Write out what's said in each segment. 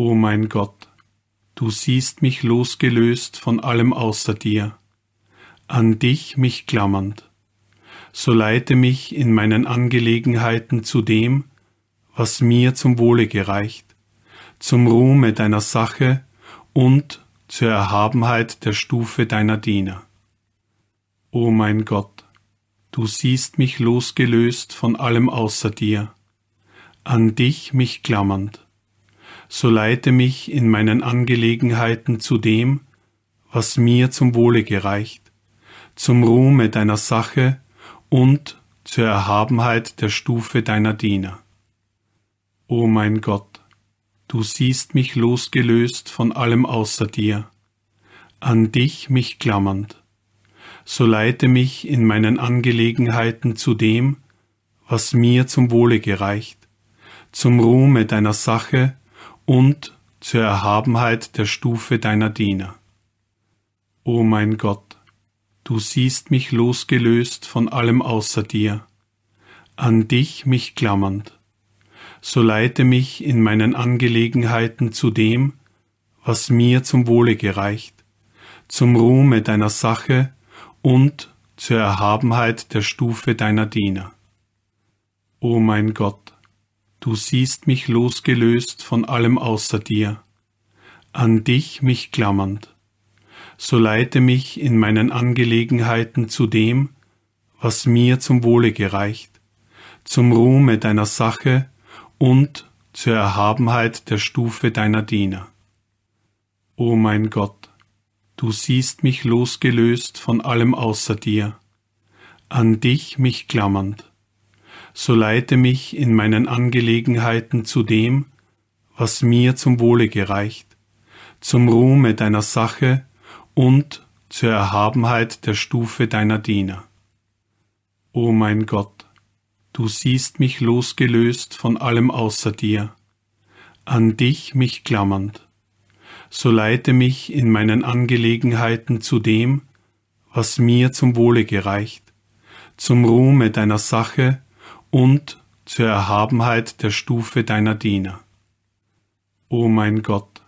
O mein Gott, du siehst mich losgelöst von allem außer dir, an dich mich klammernd. So leite mich in meinen Angelegenheiten zu dem, was mir zum Wohle gereicht, zum Ruhme deiner Sache und zur Erhabenheit der Stufe deiner Diener. O mein Gott, du siehst mich losgelöst von allem außer dir, an dich mich klammernd so leite mich in meinen Angelegenheiten zu dem, was mir zum Wohle gereicht, zum Ruhme deiner Sache und zur Erhabenheit der Stufe deiner Diener. O mein Gott, du siehst mich losgelöst von allem außer dir, an dich mich klammernd, so leite mich in meinen Angelegenheiten zu dem, was mir zum Wohle gereicht, zum Ruhme deiner Sache und zur Erhabenheit der Stufe deiner Diener. O mein Gott, du siehst mich losgelöst von allem außer dir, an dich mich klammernd. So leite mich in meinen Angelegenheiten zu dem, was mir zum Wohle gereicht, zum Ruhme deiner Sache und zur Erhabenheit der Stufe deiner Diener. O mein Gott, Du siehst mich losgelöst von allem außer dir, an dich mich klammernd. So leite mich in meinen Angelegenheiten zu dem, was mir zum Wohle gereicht, zum Ruhme deiner Sache und zur Erhabenheit der Stufe deiner Diener. O mein Gott, du siehst mich losgelöst von allem außer dir, an dich mich klammernd so leite mich in meinen Angelegenheiten zu dem, was mir zum Wohle gereicht, zum Ruhme deiner Sache und zur Erhabenheit der Stufe deiner Diener. O mein Gott, du siehst mich losgelöst von allem außer dir, an dich mich klammernd, so leite mich in meinen Angelegenheiten zu dem, was mir zum Wohle gereicht, zum Ruhme deiner Sache und zur Erhabenheit der Stufe deiner Diener. O mein Gott,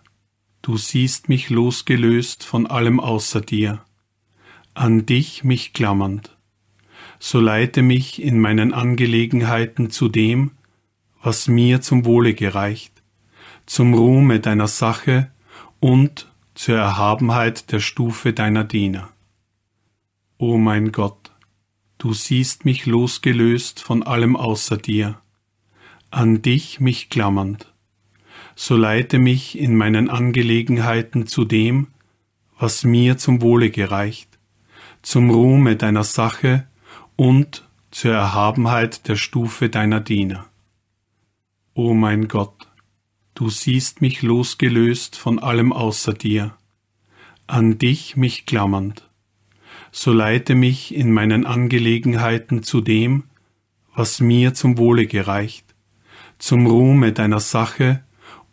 du siehst mich losgelöst von allem außer dir, an dich mich klammernd, so leite mich in meinen Angelegenheiten zu dem, was mir zum Wohle gereicht, zum Ruhme deiner Sache und zur Erhabenheit der Stufe deiner Diener. O mein Gott, Du siehst mich losgelöst von allem außer dir, an dich mich klammernd. So leite mich in meinen Angelegenheiten zu dem, was mir zum Wohle gereicht, zum Ruhme deiner Sache und zur Erhabenheit der Stufe deiner Diener. O mein Gott, du siehst mich losgelöst von allem außer dir, an dich mich klammernd so leite mich in meinen Angelegenheiten zu dem, was mir zum Wohle gereicht, zum Ruhme deiner Sache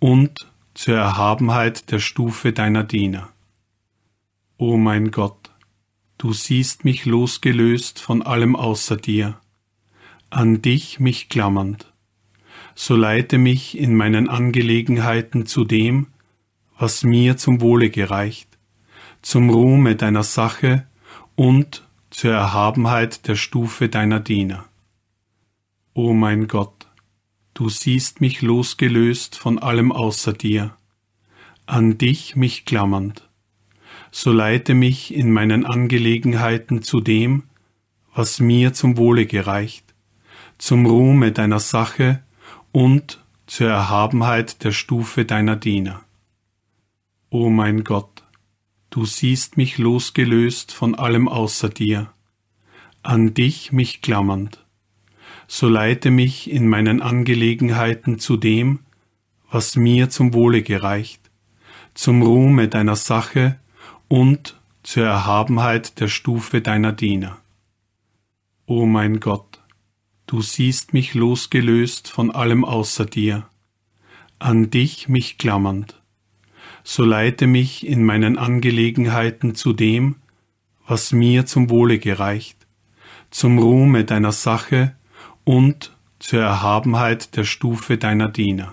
und zur Erhabenheit der Stufe deiner Diener. O mein Gott, du siehst mich losgelöst von allem außer dir, an dich mich klammernd, so leite mich in meinen Angelegenheiten zu dem, was mir zum Wohle gereicht, zum Ruhme deiner Sache und zur Erhabenheit der Stufe deiner Diener. O mein Gott, du siehst mich losgelöst von allem außer dir, an dich mich klammernd. So leite mich in meinen Angelegenheiten zu dem, was mir zum Wohle gereicht, zum Ruhme deiner Sache und zur Erhabenheit der Stufe deiner Diener. O mein Gott, Du siehst mich losgelöst von allem außer dir, an dich mich klammernd. So leite mich in meinen Angelegenheiten zu dem, was mir zum Wohle gereicht, zum Ruhme deiner Sache und zur Erhabenheit der Stufe deiner Diener. O mein Gott, du siehst mich losgelöst von allem außer dir, an dich mich klammernd so leite mich in meinen Angelegenheiten zu dem, was mir zum Wohle gereicht, zum Ruhme deiner Sache und zur Erhabenheit der Stufe deiner Diener.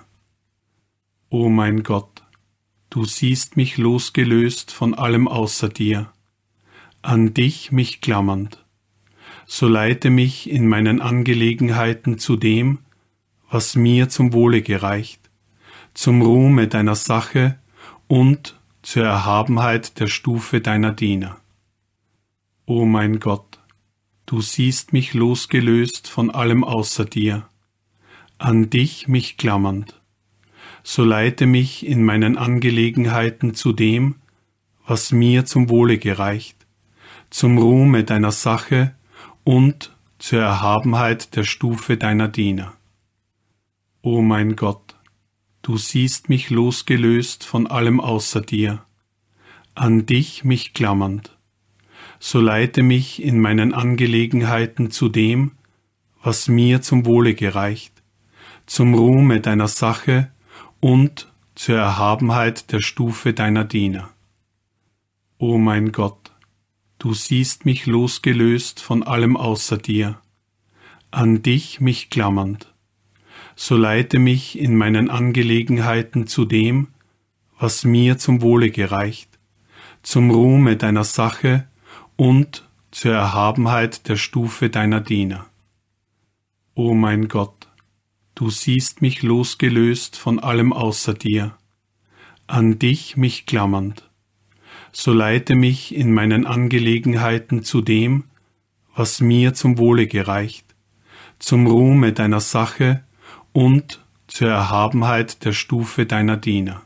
O mein Gott, du siehst mich losgelöst von allem außer dir, an dich mich klammernd, so leite mich in meinen Angelegenheiten zu dem, was mir zum Wohle gereicht, zum Ruhme deiner Sache und zur Erhabenheit der Stufe deiner Diener. O mein Gott, du siehst mich losgelöst von allem außer dir, an dich mich klammernd. So leite mich in meinen Angelegenheiten zu dem, was mir zum Wohle gereicht, zum Ruhme deiner Sache und zur Erhabenheit der Stufe deiner Diener. O mein Gott, Du siehst mich losgelöst von allem außer dir, an dich mich klammernd. So leite mich in meinen Angelegenheiten zu dem, was mir zum Wohle gereicht, zum Ruhme deiner Sache und zur Erhabenheit der Stufe deiner Diener. O mein Gott, du siehst mich losgelöst von allem außer dir, an dich mich klammernd so leite mich in meinen Angelegenheiten zu dem, was mir zum Wohle gereicht, zum Ruhme deiner Sache und zur Erhabenheit der Stufe deiner Diener. O mein Gott, du siehst mich losgelöst von allem außer dir, an dich mich klammernd, so leite mich in meinen Angelegenheiten zu dem, was mir zum Wohle gereicht, zum Ruhme deiner Sache und zur Erhabenheit der Stufe deiner Diener.